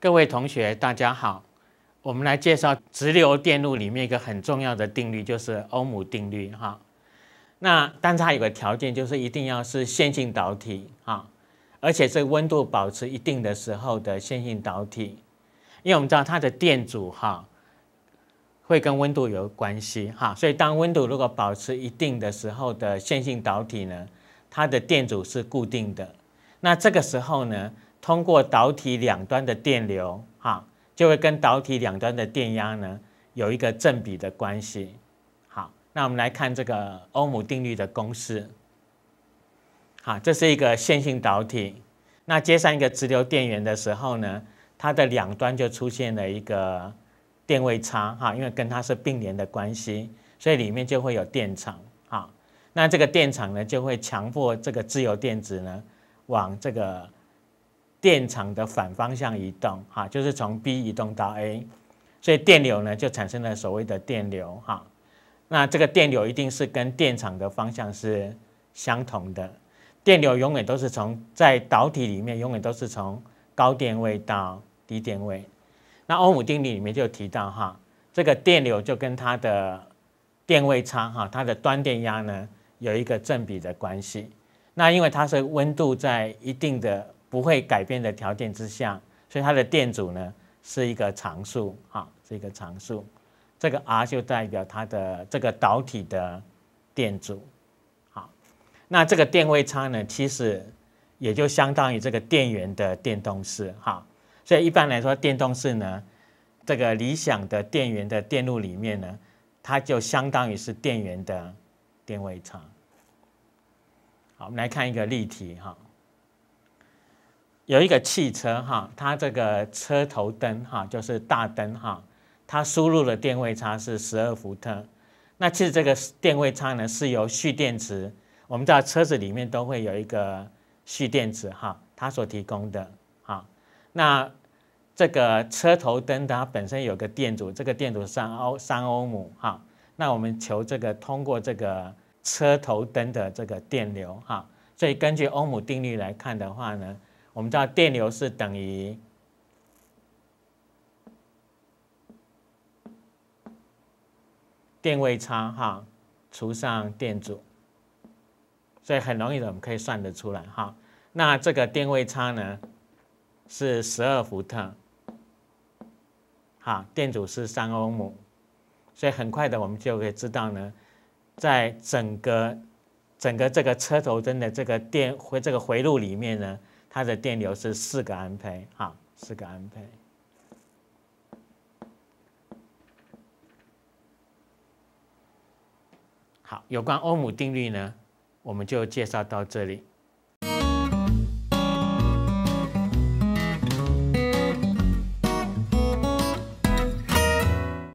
各位同学，大家好。我们来介绍直流电路里面一个很重要的定律，就是欧姆定律哈。那但它有个条件，就是一定要是线性导体哈，而且是温度保持一定的时候的线性导体。因为我们知道它的电阻哈会跟温度有关系哈，所以当温度如果保持一定的时候的线性导体呢，它的电阻是固定的。那这个时候呢？通过导体两端的电流，哈，就会跟导体两端的电压呢有一个正比的关系。好，那我们来看这个欧姆定律的公式。好，这是一个线性导体，那接上一个直流电源的时候呢，它的两端就出现了一个电位差，哈，因为跟它是并联的关系，所以里面就会有电场。好，那这个电场呢，就会强迫这个自由电子呢往这个。电场的反方向移动，哈，就是从 B 移动到 A，所以电流呢就产生了所谓的电流，哈，那这个电流一定是跟电场的方向是相同的，电流永远都是从在导体里面永远都是从高电位到低电位，那欧姆定律里面就提到哈，这个电流就跟它的电位差，哈，它的端电压呢有一个正比的关系，那因为它是温度在一定的。不会改变的条件之下，所以它的电阻呢是一个常数，哈，是一个常数，这个 R 就代表它的这个导体的电阻，好，那这个电位差呢，其实也就相当于这个电源的电动势，哈，所以一般来说，电动势呢，这个理想的电源的电路里面呢，它就相当于是电源的电位差。好，我们来看一个例题，哈。有一个汽车哈，它这个车头灯哈，就是大灯哈，它输入的电位差是十二伏特，那其实这个电位差呢是由蓄电池，我们知道车子里面都会有一个蓄电池哈，它所提供的哈，那这个车头灯它本身有个电阻，这个电阻三欧三欧姆哈，那我们求这个通过这个车头灯的这个电流哈，所以根据欧姆定律来看的话呢。我们知道电流是等于电位差哈除上电阻，所以很容易的我们可以算得出来哈。那这个电位差呢是十二伏特，好，电阻是三欧姆，所以很快的我们就可以知道呢，在整个整个这个车头灯的这个电回这个回路里面呢。它的电流是四个安培，啊，四个安培。好，有关欧姆定律呢，我们就介绍到这里。